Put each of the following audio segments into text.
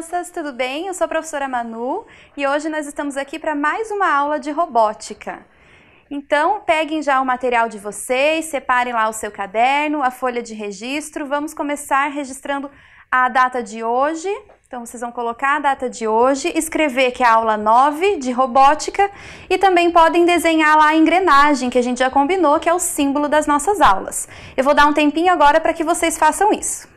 crianças, tudo bem? Eu sou a professora Manu e hoje nós estamos aqui para mais uma aula de robótica. Então, peguem já o material de vocês, separem lá o seu caderno, a folha de registro. Vamos começar registrando a data de hoje. Então, vocês vão colocar a data de hoje, escrever que é a aula 9 de robótica e também podem desenhar lá a engrenagem que a gente já combinou, que é o símbolo das nossas aulas. Eu vou dar um tempinho agora para que vocês façam isso.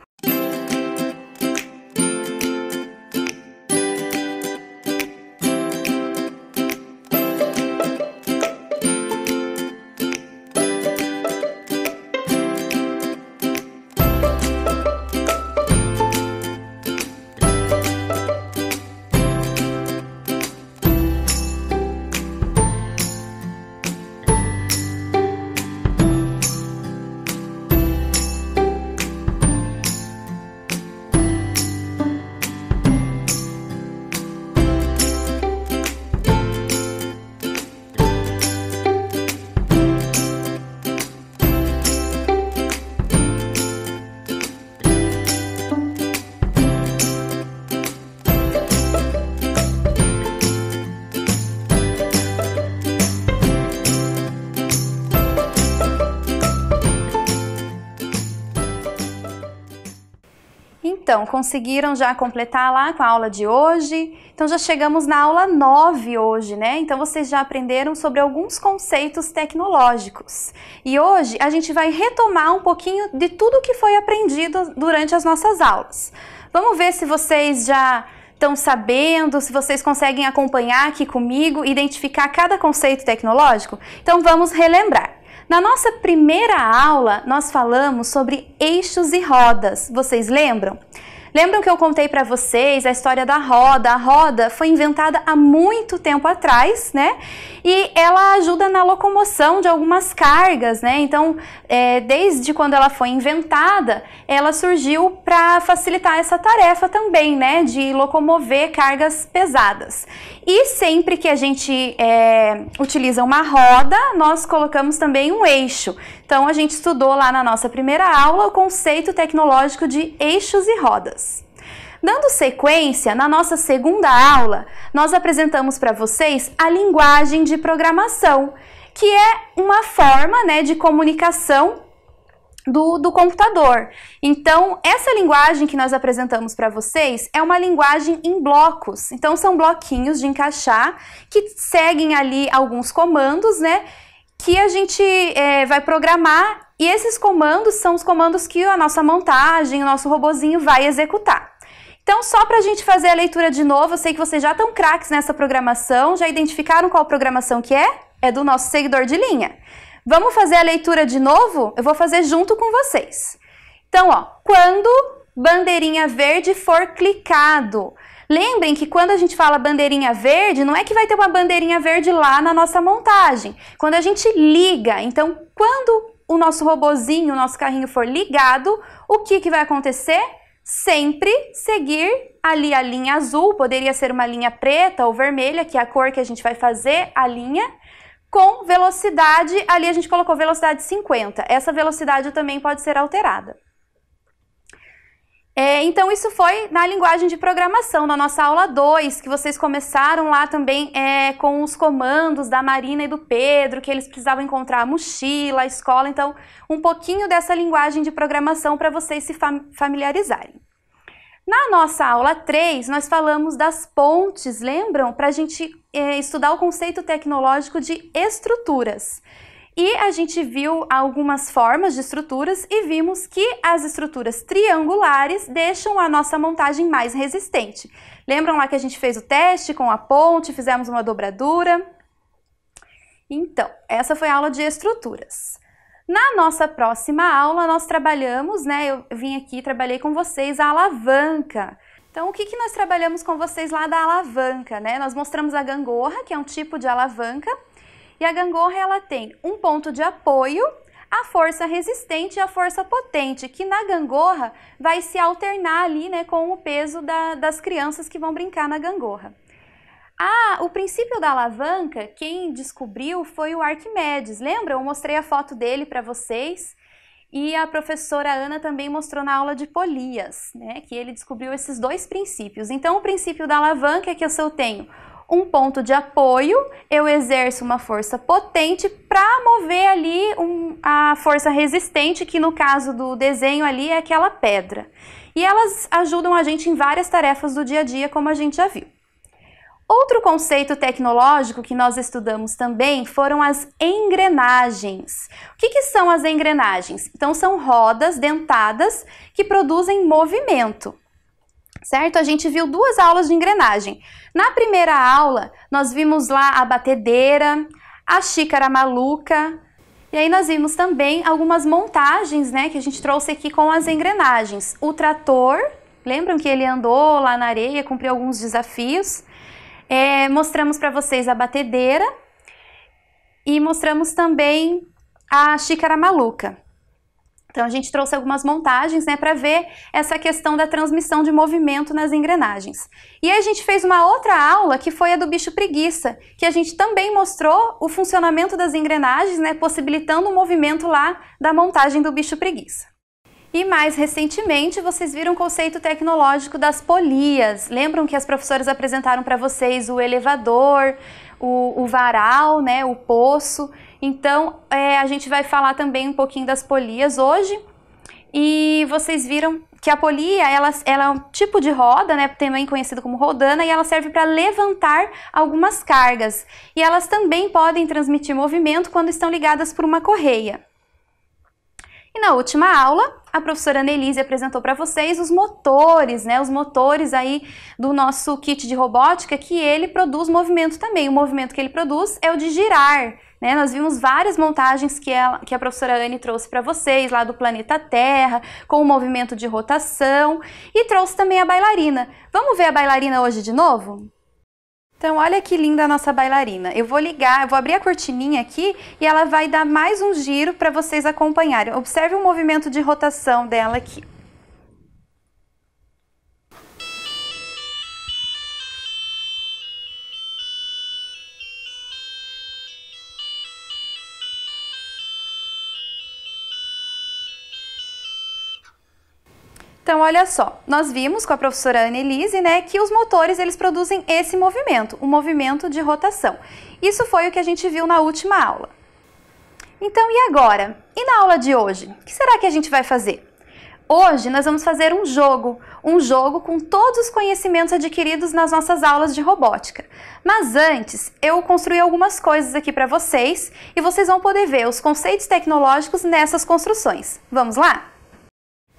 Então, conseguiram já completar lá com a aula de hoje? Então, já chegamos na aula 9 hoje, né? Então, vocês já aprenderam sobre alguns conceitos tecnológicos. E hoje a gente vai retomar um pouquinho de tudo que foi aprendido durante as nossas aulas. Vamos ver se vocês já estão sabendo, se vocês conseguem acompanhar aqui comigo, identificar cada conceito tecnológico. Então, vamos relembrar. Na nossa primeira aula, nós falamos sobre eixos e rodas. Vocês lembram? Lembram que eu contei para vocês a história da roda? A roda foi inventada há muito tempo atrás, né? E ela ajuda na locomoção de algumas cargas, né? Então, é, desde quando ela foi inventada, ela surgiu para facilitar essa tarefa também, né? De locomover cargas pesadas. E sempre que a gente é, utiliza uma roda, nós colocamos também um eixo. Então, a gente estudou lá na nossa primeira aula o conceito tecnológico de eixos e rodas. Dando sequência, na nossa segunda aula, nós apresentamos para vocês a linguagem de programação, que é uma forma né, de comunicação do, do computador. Então, essa linguagem que nós apresentamos para vocês é uma linguagem em blocos. Então, são bloquinhos de encaixar que seguem ali alguns comandos, né? Que a gente é, vai programar e esses comandos são os comandos que a nossa montagem, o nosso robozinho vai executar. Então, só para a gente fazer a leitura de novo, eu sei que vocês já estão craques nessa programação, já identificaram qual programação que é? É do nosso seguidor de linha. Vamos fazer a leitura de novo? Eu vou fazer junto com vocês. Então, ó, quando bandeirinha verde for clicado. Lembrem que quando a gente fala bandeirinha verde, não é que vai ter uma bandeirinha verde lá na nossa montagem. Quando a gente liga, então quando o nosso robozinho, o nosso carrinho for ligado, o que, que vai acontecer? Sempre seguir ali a linha azul, poderia ser uma linha preta ou vermelha, que é a cor que a gente vai fazer a linha com velocidade, ali a gente colocou velocidade 50. Essa velocidade também pode ser alterada. É, então, isso foi na linguagem de programação, na nossa aula 2, que vocês começaram lá também é, com os comandos da Marina e do Pedro, que eles precisavam encontrar a mochila, a escola. Então, um pouquinho dessa linguagem de programação para vocês se familiarizarem. Na nossa aula 3, nós falamos das pontes, lembram? Para a gente é, estudar o conceito tecnológico de estruturas. E a gente viu algumas formas de estruturas e vimos que as estruturas triangulares deixam a nossa montagem mais resistente. Lembram lá que a gente fez o teste com a ponte, fizemos uma dobradura? Então, essa foi a aula de estruturas. Na nossa próxima aula, nós trabalhamos, né? Eu vim aqui e trabalhei com vocês a alavanca. Então, o que, que nós trabalhamos com vocês lá da alavanca, né? Nós mostramos a gangorra, que é um tipo de alavanca, e a gangorra ela tem um ponto de apoio, a força resistente e a força potente, que na gangorra vai se alternar ali, né, com o peso da, das crianças que vão brincar na gangorra. Ah, o princípio da alavanca, quem descobriu foi o Arquimedes. Lembra? Eu mostrei a foto dele para vocês. E a professora Ana também mostrou na aula de polias, né, que ele descobriu esses dois princípios. Então, o princípio da alavanca é que se eu tenho um ponto de apoio, eu exerço uma força potente para mover ali um, a força resistente, que no caso do desenho ali é aquela pedra. E elas ajudam a gente em várias tarefas do dia a dia, como a gente já viu. Outro conceito tecnológico que nós estudamos também foram as engrenagens. O que, que, são as engrenagens? Então, são rodas dentadas que produzem movimento. Certo? A gente viu duas aulas de engrenagem. Na primeira aula, nós vimos lá a batedeira, a xícara maluca, e aí nós vimos também algumas montagens, né, que a gente trouxe aqui com as engrenagens. O trator, lembram que ele andou lá na areia, cumpriu alguns desafios. É, mostramos para vocês a batedeira e mostramos também a xícara maluca. Então a gente trouxe algumas montagens, né, para ver essa questão da transmissão de movimento nas engrenagens. E aí a gente fez uma outra aula que foi a do bicho preguiça, que a gente também mostrou o funcionamento das engrenagens, né, possibilitando o movimento lá da montagem do bicho preguiça. E mais recentemente, vocês viram o conceito tecnológico das polias. Lembram que as professoras apresentaram para vocês o elevador, o, o, varal, né, o poço. Então, é, a gente vai falar também um pouquinho das polias hoje. E vocês viram que a polia ela, ela é um tipo de roda, né, também conhecido como rodana, e ela serve para levantar algumas cargas. E elas também podem transmitir movimento quando estão ligadas por uma correia. E na última aula, a professora Annelise apresentou para vocês os motores, né? Os motores aí do nosso kit de robótica, que ele produz movimento também. O movimento que ele produz é o de girar. Né? Nós vimos várias montagens que, ela, que a professora Anne trouxe para vocês, lá do planeta Terra, com o movimento de rotação, e trouxe também a bailarina. Vamos ver a bailarina hoje de novo? Então, olha que linda a nossa bailarina. Eu vou ligar, eu vou abrir a cortininha aqui e ela vai dar mais um giro para vocês acompanharem. Observe o movimento de rotação dela aqui. Então, olha só, nós vimos com a professora Annelise, né, que os motores eles produzem esse movimento, o um movimento de rotação. Isso foi o que a gente viu na última aula. Então, e agora? E na aula de hoje? O que será que a gente vai fazer? Hoje nós vamos fazer um jogo, um jogo com todos os conhecimentos adquiridos nas nossas aulas de robótica. Mas antes, eu construí algumas coisas aqui para vocês e vocês vão poder ver os conceitos tecnológicos nessas construções. Vamos lá?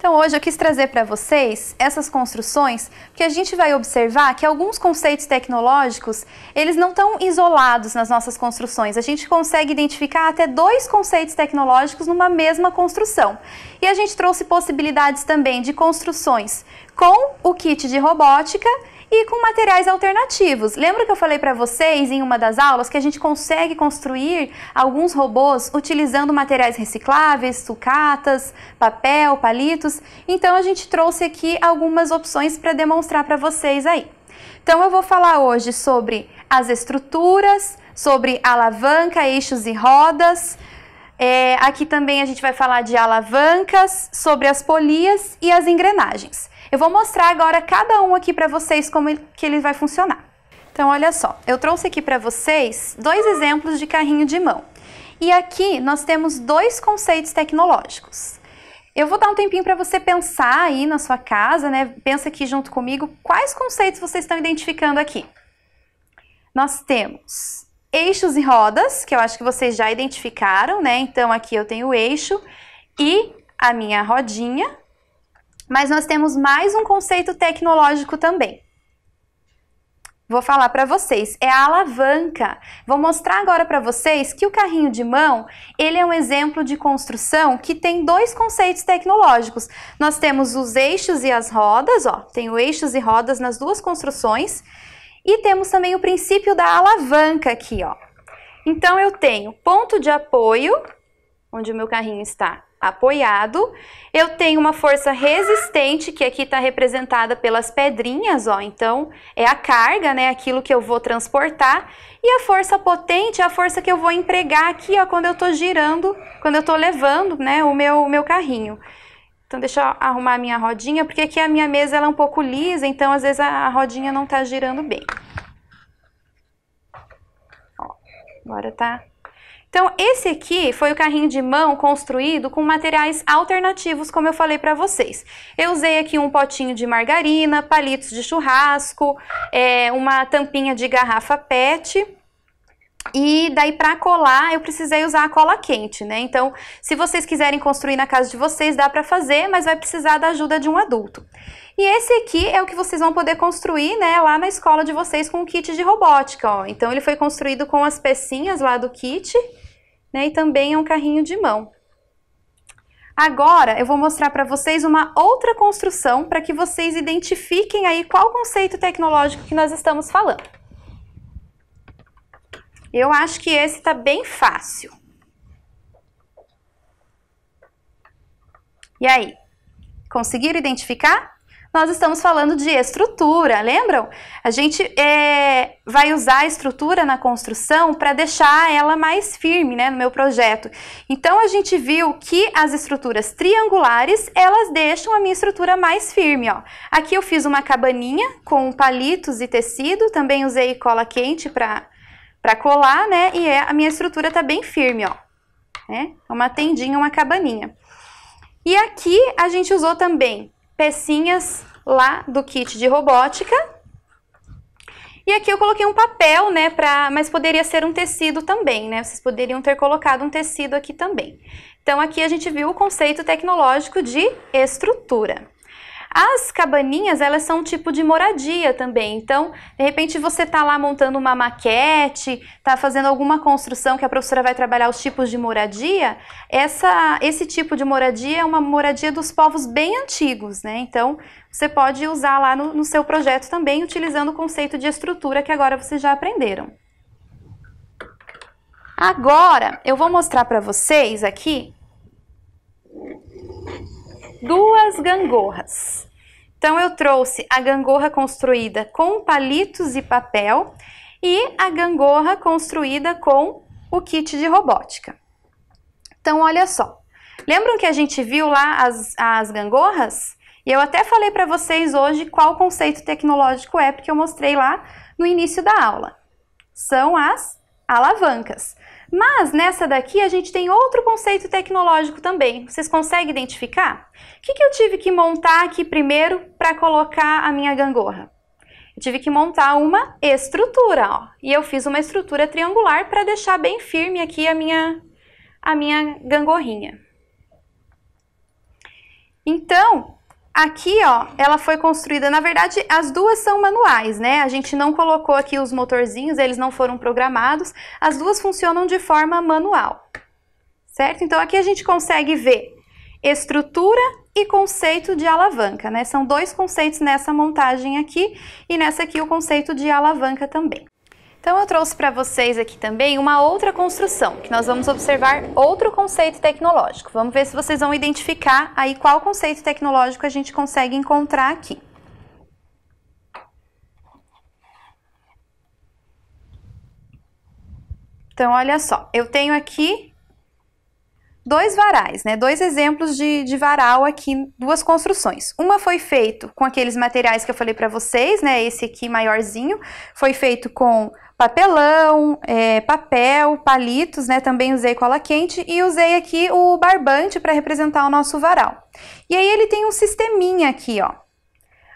Então hoje eu quis trazer para vocês essas construções que a gente vai observar que alguns conceitos tecnológicos, eles não estão isolados nas nossas construções. A gente consegue identificar até dois conceitos tecnológicos numa mesma construção. E a gente trouxe possibilidades também de construções com o kit de robótica e com materiais alternativos. Lembra que eu falei para vocês em uma das aulas que a gente consegue construir alguns robôs utilizando materiais recicláveis, sucatas, papel, palitos? Então a gente trouxe aqui algumas opções para demonstrar para vocês aí. Então eu vou falar hoje sobre as estruturas, sobre alavanca, eixos e rodas. É, aqui também a gente vai falar de alavancas, sobre as polias e as engrenagens. Eu vou mostrar agora cada um aqui para vocês como ele, que ele vai funcionar. Então, olha só, eu trouxe aqui para vocês dois exemplos de carrinho de mão. E aqui nós temos dois conceitos tecnológicos. Eu vou dar um tempinho para você pensar aí na sua casa, né? Pensa aqui junto comigo quais conceitos vocês estão identificando aqui. Nós temos eixos e rodas, que eu acho que vocês já identificaram, né? Então aqui eu tenho o eixo e a minha rodinha, mas nós temos mais um conceito tecnológico também. Vou falar para vocês, é a alavanca. Vou mostrar agora para vocês que o carrinho de mão, ele é um exemplo de construção que tem dois conceitos tecnológicos. Nós temos os eixos e as rodas, ó, tem o eixos e rodas nas duas construções, e temos também o princípio da alavanca aqui, ó. Então eu tenho ponto de apoio, onde o meu carrinho está, apoiado. Eu tenho uma força resistente, que aqui está representada pelas pedrinhas, ó. Então, é a carga, né? Aquilo que eu vou transportar. E a força potente é a força que eu vou empregar aqui, ó, quando eu estou girando, quando eu estou levando, né, o meu, o meu carrinho. Então, deixa eu arrumar a minha rodinha, porque aqui a minha mesa ela é um pouco lisa, então, às vezes, a rodinha não está girando bem. Ó, agora tá então, esse aqui foi o carrinho de mão construído com materiais alternativos, como eu falei para vocês. Eu usei aqui um potinho de margarina, palitos de churrasco, é, uma tampinha de garrafa PET. E daí para colar eu precisei usar a cola quente, né? Então, se vocês quiserem construir na casa de vocês, dá para fazer, mas vai precisar da ajuda de um adulto. E esse aqui é o que vocês vão poder construir, né, lá na escola de vocês com o kit de robótica, ó. Então ele foi construído com as pecinhas lá do kit né, e também é um carrinho de mão. Agora eu vou mostrar para vocês uma outra construção para que vocês identifiquem aí qual conceito tecnológico que nós estamos falando. Eu acho que esse está bem fácil. E aí, conseguiram identificar? nós estamos falando de estrutura, lembram? A gente é, vai usar a estrutura na construção para deixar ela mais firme né, no meu projeto. Então, a gente viu que as estruturas triangulares, elas deixam a minha estrutura mais firme. Ó. Aqui eu fiz uma cabaninha com palitos e tecido, também usei cola quente para colar, né? E é, a minha estrutura está bem firme, ó. É, é Uma tendinha, uma cabaninha. E aqui a gente usou também pecinhas lá do kit de robótica. E aqui eu coloquei um papel, né, pra, mas poderia ser um tecido também, né? Vocês poderiam ter colocado um tecido aqui também. Então aqui a gente viu o conceito tecnológico de estrutura. As cabaninhas, elas são um tipo de moradia também. Então, de repente você está lá montando uma maquete, está fazendo alguma construção que a professora vai trabalhar os tipos de moradia. Essa, esse tipo de moradia é uma moradia dos povos bem antigos, né? Então, você pode usar lá no, no seu projeto também, utilizando o conceito de estrutura que agora vocês já aprenderam. Agora, eu vou mostrar para vocês aqui duas gangorras. Então eu trouxe a gangorra construída com palitos e papel e a gangorra construída com o kit de robótica. Então olha só, lembram que a gente viu lá as, as gangorras? E eu até falei para vocês hoje qual conceito tecnológico é, porque eu mostrei lá no início da aula. São as alavancas. Mas nessa daqui a gente tem outro conceito tecnológico também. Vocês conseguem identificar? O que, que eu tive que montar aqui primeiro para colocar a minha gangorra? Eu tive que montar uma estrutura, ó. E eu fiz uma estrutura triangular para deixar bem firme aqui a minha, a minha gangorrinha. Então, Aqui, ó, ela foi construída, na verdade, as duas são manuais, né? A gente não colocou aqui os motorzinhos, eles não foram programados. As duas funcionam de forma manual, certo? Então, aqui a gente consegue ver estrutura e conceito de alavanca, né? São dois conceitos nessa montagem aqui e nessa aqui o conceito de alavanca também. Então eu trouxe para vocês aqui também uma outra construção, que nós vamos observar outro conceito tecnológico. Vamos ver se vocês vão identificar aí qual conceito tecnológico a gente consegue encontrar aqui. Então, olha só, eu tenho aqui dois varais, né? Dois exemplos de, de varal aqui, duas construções. Uma foi feito com aqueles materiais que eu falei para vocês, né? Esse aqui maiorzinho, foi feito com papelão, é, papel, palitos, né? Também usei cola quente e usei aqui o barbante para representar o nosso varal. E aí ele tem um sisteminha aqui, ó.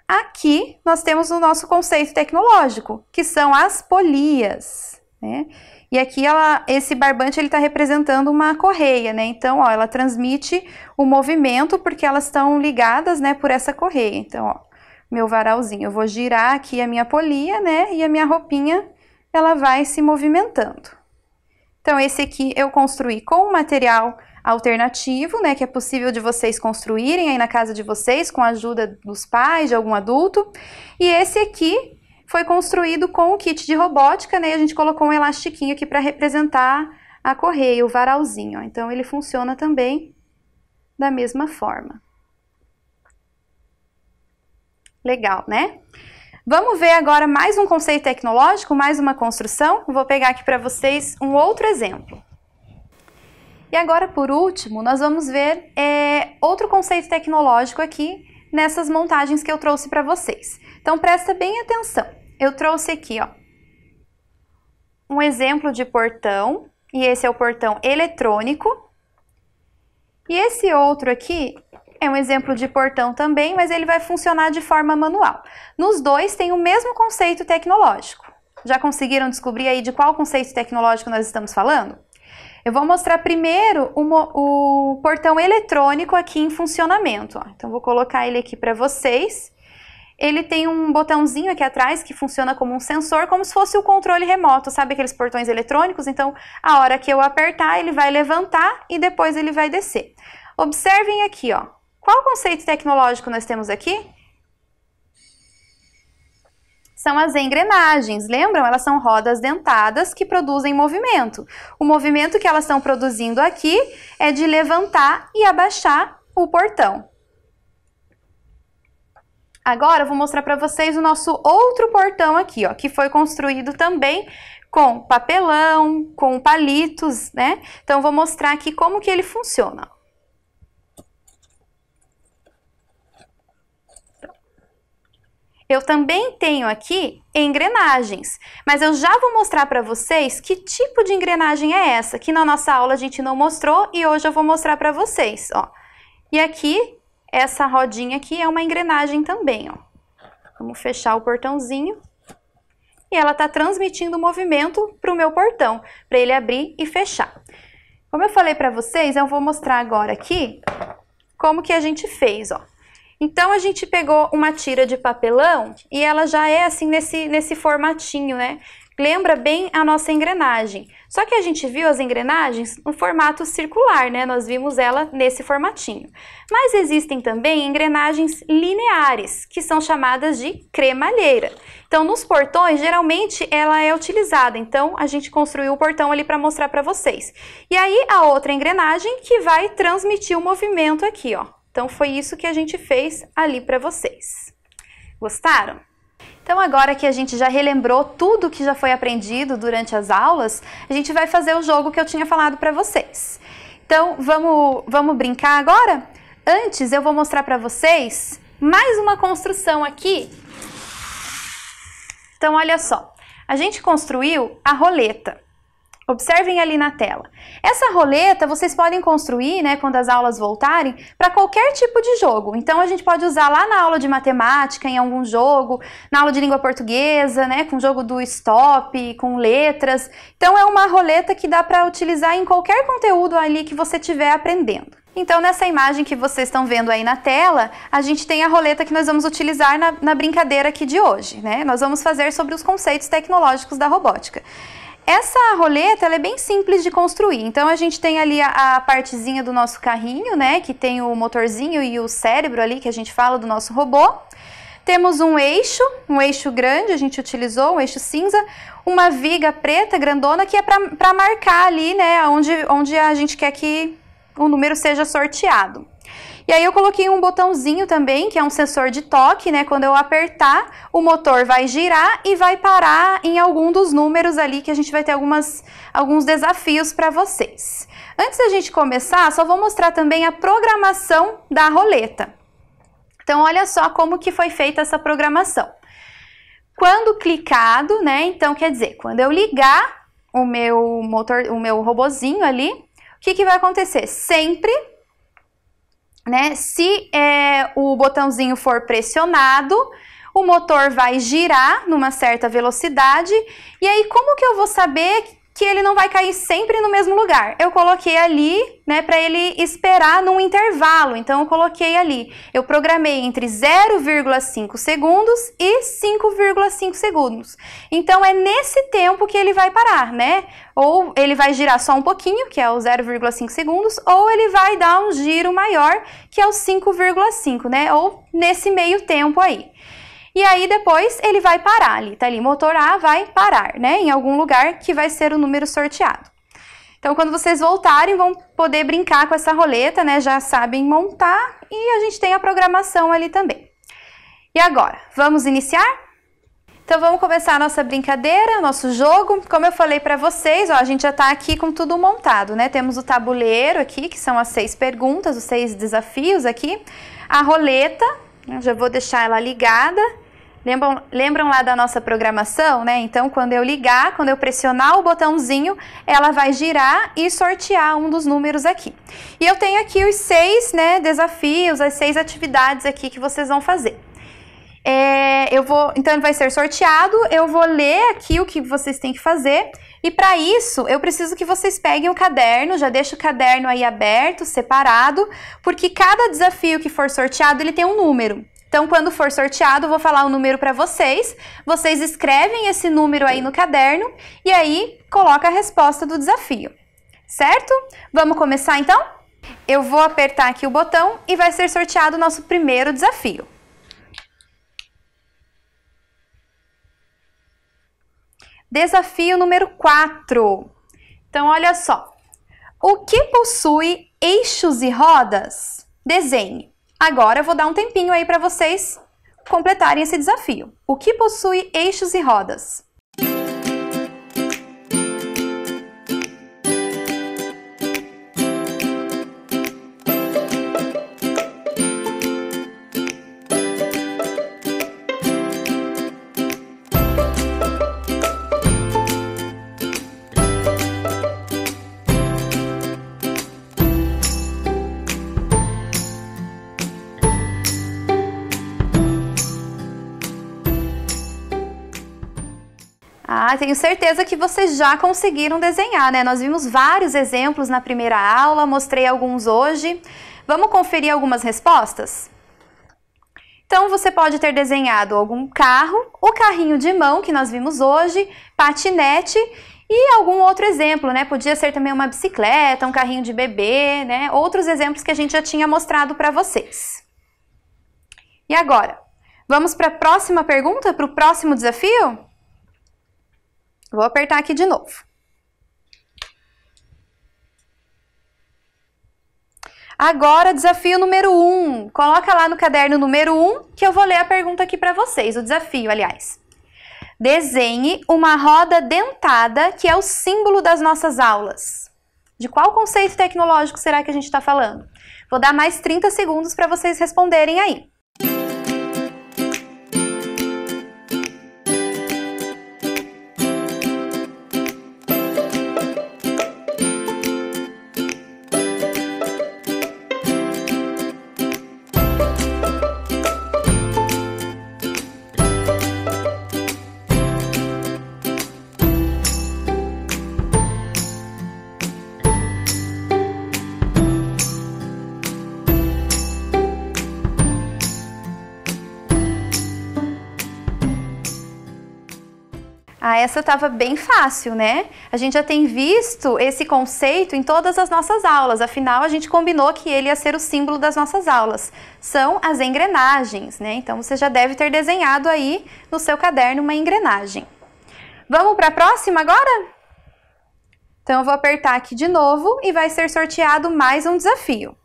Aqui nós temos o nosso conceito tecnológico, que são as polias, né? E aqui ela, esse barbante ele está representando uma correia, né? Então, ó, ela transmite o movimento porque elas estão ligadas, né, por essa correia. Então, ó, meu varalzinho, eu vou girar aqui a minha polia, né, e a minha roupinha ela vai se movimentando. Então, esse aqui eu construí com um material alternativo, né, que é possível de vocês construírem aí na casa de vocês, com a ajuda dos pais, de algum adulto. E esse aqui foi construído com o kit de robótica, né, e a gente colocou um elastiquinho aqui para representar a correia, o varalzinho. Então, ele funciona também da mesma forma. Legal, né? Vamos ver agora mais um conceito tecnológico, mais uma construção. Vou pegar aqui para vocês um outro exemplo. E agora, por último, nós vamos ver é, outro conceito tecnológico aqui nessas montagens que eu trouxe para vocês. Então, presta bem atenção. Eu trouxe aqui ó, um exemplo de portão, e esse é o portão eletrônico. E esse outro aqui é um exemplo de portão também, mas ele vai funcionar de forma manual. Nos dois tem o mesmo conceito tecnológico. Já conseguiram descobrir aí de qual conceito tecnológico nós estamos falando? Eu vou mostrar primeiro o, o portão eletrônico aqui em funcionamento. Ó. Então, vou colocar ele aqui para vocês. Ele tem um botãozinho aqui atrás que funciona como um sensor, como se fosse o controle remoto, sabe aqueles portões eletrônicos? Então, a hora que eu apertar, ele vai levantar e depois ele vai descer. Observem aqui, ó, qual conceito tecnológico nós temos aqui? São as engrenagens, lembram? Elas são rodas dentadas que produzem movimento. O movimento que elas estão produzindo aqui é de levantar e abaixar o portão. Agora eu vou mostrar para vocês o nosso outro portão aqui, ó, que foi construído também com papelão, com palitos, né? Então vou mostrar aqui como que ele funciona. Eu também tenho aqui engrenagens, mas eu já vou mostrar para vocês que tipo de engrenagem é essa, que na nossa aula a gente não mostrou e hoje eu vou mostrar para vocês, ó. E aqui, essa rodinha aqui é uma engrenagem também, ó. Vamos fechar o portãozinho e ela está transmitindo o movimento para o meu portão, para ele abrir e fechar. Como eu falei para vocês, eu vou mostrar agora aqui como que a gente fez, ó. Então a gente pegou uma tira de papelão e ela já é assim nesse, nesse formatinho, né? Lembra bem a nossa engrenagem. Só que a gente viu as engrenagens no formato circular, né? Nós vimos ela nesse formatinho. Mas existem também engrenagens lineares, que são chamadas de cremalheira. Então, nos portões, geralmente ela é utilizada. Então, a gente construiu o portão ali para mostrar para vocês. E aí, a outra engrenagem que vai transmitir o movimento aqui, ó. Então foi isso que a gente fez ali para vocês. Gostaram? Então, agora que a gente já relembrou tudo que já foi aprendido durante as aulas, a gente vai fazer o jogo que eu tinha falado para vocês. Então, vamos, vamos brincar agora? Antes, eu vou mostrar para vocês mais uma construção aqui. Então, olha só. A gente construiu a roleta. Observem ali na tela. Essa roleta vocês podem construir, né, quando as aulas voltarem, para qualquer tipo de jogo. Então a gente pode usar lá na aula de matemática, em algum jogo, na aula de língua portuguesa, né, com jogo do stop, com letras. Então é uma roleta que dá para utilizar em qualquer conteúdo ali que você estiver aprendendo. Então, nessa imagem que vocês estão vendo aí na tela, a gente tem a roleta que nós vamos utilizar na, na brincadeira aqui de hoje, né? Nós vamos fazer sobre os conceitos tecnológicos da robótica. Essa roleta é bem simples de construir, então a gente tem ali a, a, partezinha do nosso carrinho, né, que tem o motorzinho e o cérebro ali que a gente fala do nosso robô. Temos um eixo, um eixo grande, a gente utilizou um eixo cinza, uma viga preta grandona que é para marcar ali, né, onde, onde a gente quer que o número seja sorteado. E aí eu coloquei um botãozinho também, que é um sensor de toque, né? Quando eu apertar, o motor vai girar e vai parar em algum dos números ali que a gente vai ter algumas, alguns desafios para vocês. Antes da gente começar, só vou mostrar também a programação da roleta. Então olha só como que foi feita essa programação. Quando clicado, né? Então quer dizer, quando eu ligar o meu motor, o meu robozinho ali, o que, que vai acontecer? Sempre né? Se é, o botãozinho for pressionado, o motor vai girar numa certa velocidade. E aí, como que eu vou saber que ele não vai cair sempre no mesmo lugar. Eu coloquei ali, né, para ele esperar num intervalo. Então eu coloquei ali. Eu programei entre 0,5 segundos e 5,5 segundos. Então é nesse tempo que ele vai parar, né? Ou ele vai girar só um pouquinho, que é o 0,5 segundos, ou ele vai dar um giro maior, que é o 5,5, né? Ou nesse meio tempo aí. E aí depois ele vai parar ali, tá ali, motor A vai parar, né? Em algum lugar que vai ser o número sorteado. Então, quando vocês voltarem, vão poder brincar com essa roleta, né? Já sabem montar e a gente tem a programação ali também. E agora, vamos iniciar? Então vamos começar a nossa brincadeira, nosso jogo. Como eu falei para vocês, ó, a gente já está aqui com tudo montado, né? Temos o tabuleiro aqui, que são as seis perguntas, os seis desafios aqui. A roleta, eu já vou deixar ela ligada. Lembram, lembram lá da nossa programação, né? Então, quando eu ligar, quando eu pressionar o botãozinho, ela vai girar e sortear um dos números aqui. E eu tenho aqui os seis né, desafios, as seis atividades aqui que vocês vão fazer. É, eu vou, então, vai ser sorteado, eu vou ler aqui o que vocês têm que fazer e para isso, eu preciso que vocês peguem o caderno, já deixa o caderno aí aberto, separado, porque cada desafio que for sorteado, ele tem um número. Então, quando for sorteado, eu vou falar o um número para vocês. Vocês escrevem esse número aí no caderno e aí coloca a resposta do desafio. Certo? Vamos começar então? Eu vou apertar aqui o botão e vai ser sorteado o nosso primeiro desafio. Desafio número 4. Então, olha só. O que possui eixos e rodas? Desenhe. Agora eu vou dar um tempinho aí para vocês completarem esse desafio. O que possui eixos e rodas? Ah, tenho certeza que vocês já conseguiram desenhar, né? Nós vimos vários exemplos na primeira aula, mostrei alguns hoje. Vamos conferir algumas respostas? Então, você pode ter desenhado algum carro, o carrinho de mão que nós vimos hoje, patinete e algum outro exemplo, né? Podia ser também uma bicicleta, um carrinho de bebê, né? Outros exemplos que a gente já tinha mostrado para vocês. E agora? Vamos para a próxima pergunta, para o próximo desafio? Vou apertar aqui de novo. Agora, desafio número 1. Um. Coloca lá no caderno número 1 um, que eu vou ler a pergunta aqui para vocês, o desafio, aliás. Desenhe uma roda dentada que é o símbolo das nossas aulas. De qual conceito tecnológico será que a gente está falando? Vou dar mais 30 segundos para vocês responderem aí. essa estava bem fácil, né? A gente já tem visto esse conceito em todas as nossas aulas, afinal a gente combinou que ele ia ser o símbolo das nossas aulas. São as engrenagens, né? Então você já deve ter desenhado aí no seu caderno uma engrenagem. Vamos para a próxima agora? Então eu vou apertar aqui de novo e vai ser sorteado mais um desafio.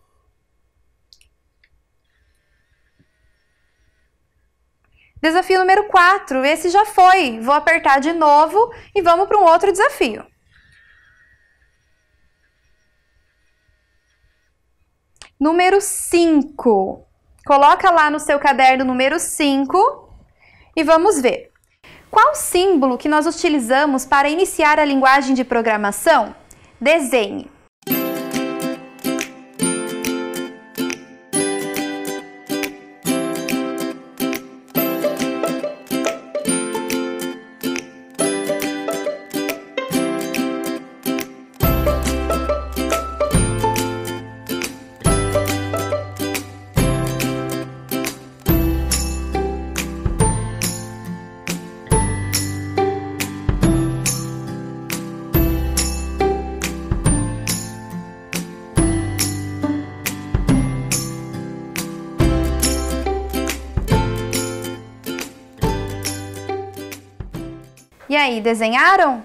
Desafio número 4, esse já foi. Vou apertar de novo e vamos para um outro desafio. Número 5. Coloca lá no seu caderno número 5 e vamos ver. Qual símbolo que nós utilizamos para iniciar a linguagem de programação? Desenhe. aí, desenharam?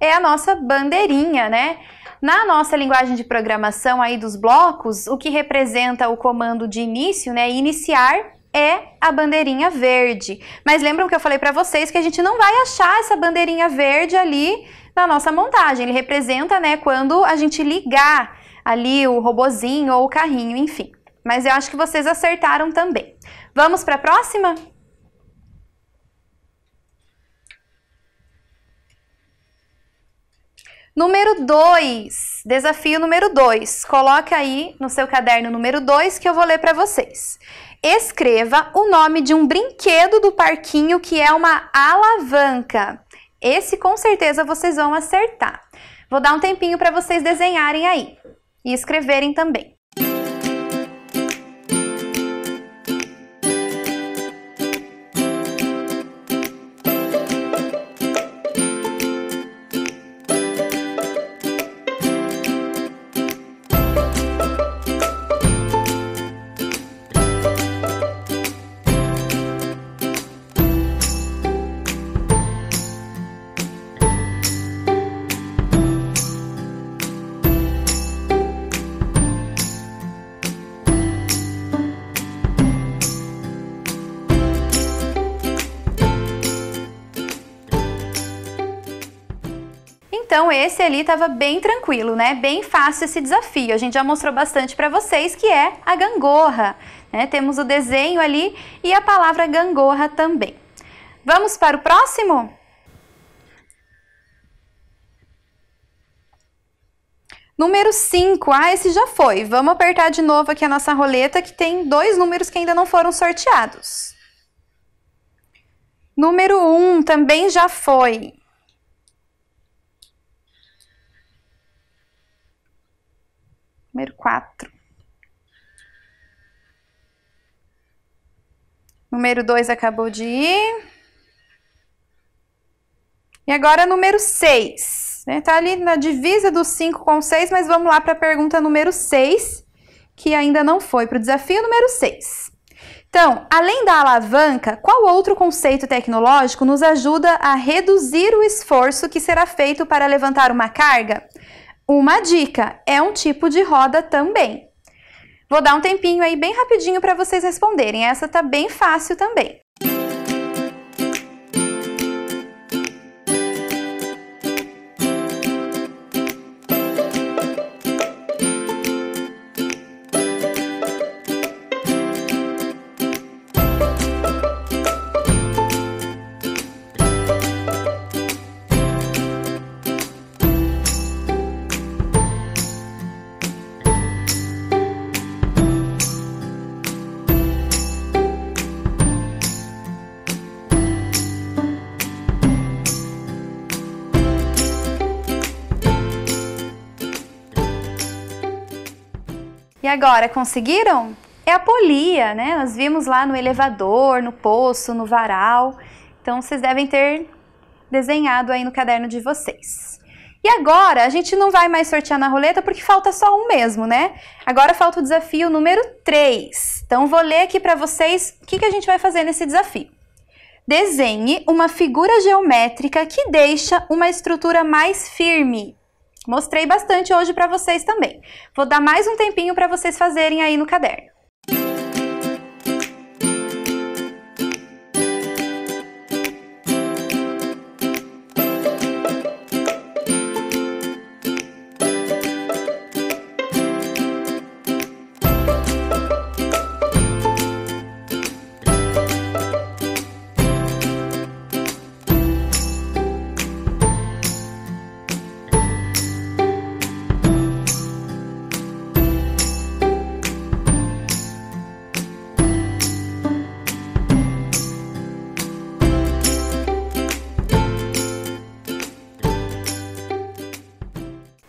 É a nossa bandeirinha, né? Na nossa linguagem de programação aí dos blocos, o que representa o comando de início, né, iniciar, é a bandeirinha verde. Mas lembram que eu falei para vocês que a gente não vai achar essa bandeirinha verde ali na nossa montagem. Ele representa, né, quando a gente ligar ali o robozinho ou o carrinho, enfim. Mas eu acho que vocês acertaram também. Vamos para a próxima? Número 2, desafio número 2. Coloque aí no seu caderno número 2 que eu vou ler para vocês. Escreva o nome de um brinquedo do parquinho que é uma alavanca. Esse com certeza vocês vão acertar. Vou dar um tempinho para vocês desenharem aí e escreverem também. Então esse ali estava bem tranquilo, né? Bem fácil esse desafio. A gente já mostrou bastante para vocês que é a gangorra. Né? Temos o desenho ali e a palavra gangorra também. Vamos para o próximo? Número 5, ah, esse já foi. Vamos apertar de novo aqui a nossa roleta que tem dois números que ainda não foram sorteados. Número 1 um, também já foi. Número 4. Número 2 acabou de ir. E agora número 6. Está né? ali na divisa dos 5 com 6, mas vamos lá para a pergunta número 6, que ainda não foi, para o desafio número 6. Então, além da alavanca, qual outro conceito tecnológico nos ajuda a reduzir o esforço que será feito para levantar uma carga? Uma dica, é um tipo de roda também. Vou dar um tempinho aí bem rapidinho para vocês responderem, essa tá bem fácil também. E agora, conseguiram? É a polia, né? Nós vimos lá no elevador, no poço, no varal. Então, vocês devem ter desenhado aí no caderno de vocês. E agora, a gente não vai mais sortear na roleta porque falta só um mesmo, né? Agora falta o desafio número 3. Então, vou ler aqui para vocês o que, que a gente vai fazer nesse desafio. Desenhe uma figura geométrica que deixa uma estrutura mais firme. Mostrei bastante hoje para vocês também. Vou dar mais um tempinho para vocês fazerem aí no caderno.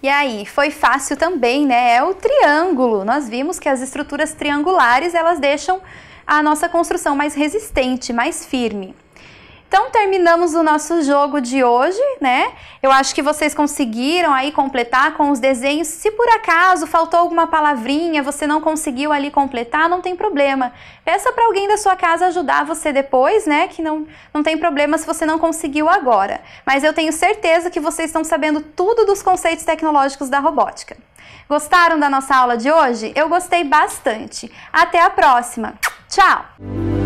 E aí, foi fácil também, né? É o triângulo. Nós vimos que as estruturas triangulares, elas deixam a nossa construção mais resistente, mais firme. Então terminamos o nosso jogo de hoje, né? Eu acho que vocês conseguiram aí completar com os desenhos. Se por acaso faltou alguma palavrinha, você não conseguiu ali completar, não tem problema. Peça para alguém da sua casa ajudar você depois, né? Que não, não tem problema se você não conseguiu agora. Mas eu tenho certeza que vocês estão sabendo tudo dos conceitos tecnológicos da robótica. Gostaram da nossa aula de hoje? Eu gostei bastante. Até a próxima. Tchau!